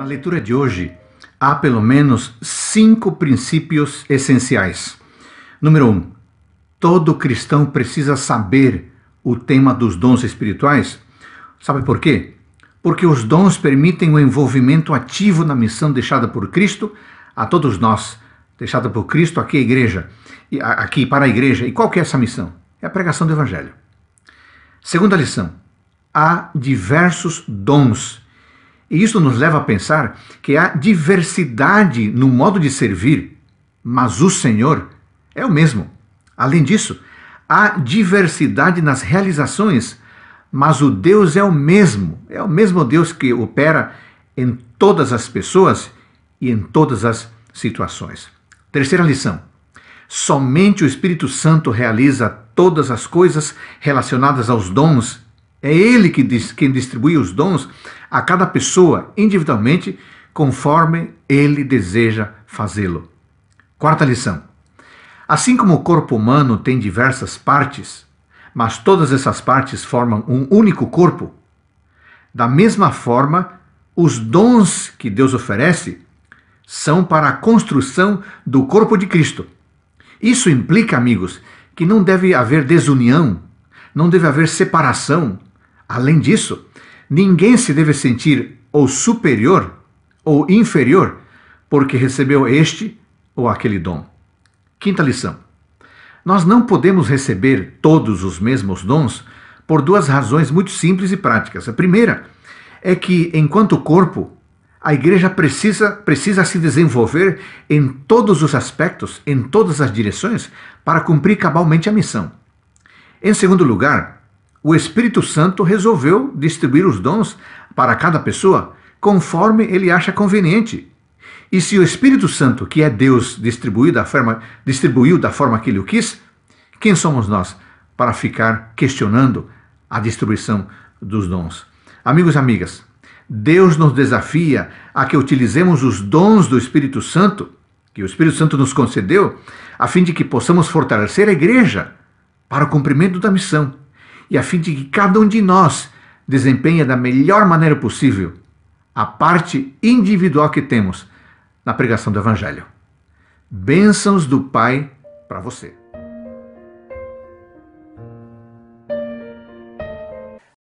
Na leitura de hoje, há pelo menos cinco princípios essenciais. Número um, todo cristão precisa saber o tema dos dons espirituais. Sabe por quê? Porque os dons permitem o um envolvimento ativo na missão deixada por Cristo a todos nós, deixada por Cristo aqui, igreja, aqui para a igreja. E qual que é essa missão? É a pregação do Evangelho. Segunda lição: há diversos dons e isso nos leva a pensar que há diversidade no modo de servir, mas o Senhor é o mesmo. Além disso, há diversidade nas realizações, mas o Deus é o mesmo. É o mesmo Deus que opera em todas as pessoas e em todas as situações. Terceira lição: somente o Espírito Santo realiza todas as coisas relacionadas aos dons é Ele que diz, quem distribui os dons a cada pessoa individualmente, conforme Ele deseja fazê-lo. Quarta lição: Assim como o corpo humano tem diversas partes, mas todas essas partes formam um único corpo, da mesma forma, os dons que Deus oferece são para a construção do corpo de Cristo. Isso implica, amigos, que não deve haver desunião, não deve haver separação, Além disso, ninguém se deve sentir ou superior ou inferior porque recebeu este ou aquele dom. Quinta lição: Nós não podemos receber todos os mesmos dons por duas razões muito simples e práticas. A primeira é que, enquanto corpo, a igreja precisa, precisa se desenvolver em todos os aspectos, em todas as direções, para cumprir cabalmente a missão. Em segundo lugar, o Espírito Santo resolveu distribuir os dons para cada pessoa conforme ele acha conveniente. E se o Espírito Santo, que é Deus, distribuiu da forma, distribuiu da forma que ele o quis, quem somos nós para ficar questionando a distribuição dos dons? Amigos e amigas, Deus nos desafia a que utilizemos os dons do Espírito Santo, que o Espírito Santo nos concedeu, a fim de que possamos fortalecer a igreja para o cumprimento da missão e a fim de que cada um de nós desempenhe da melhor maneira possível a parte individual que temos na pregação do Evangelho. Bênçãos do Pai para você.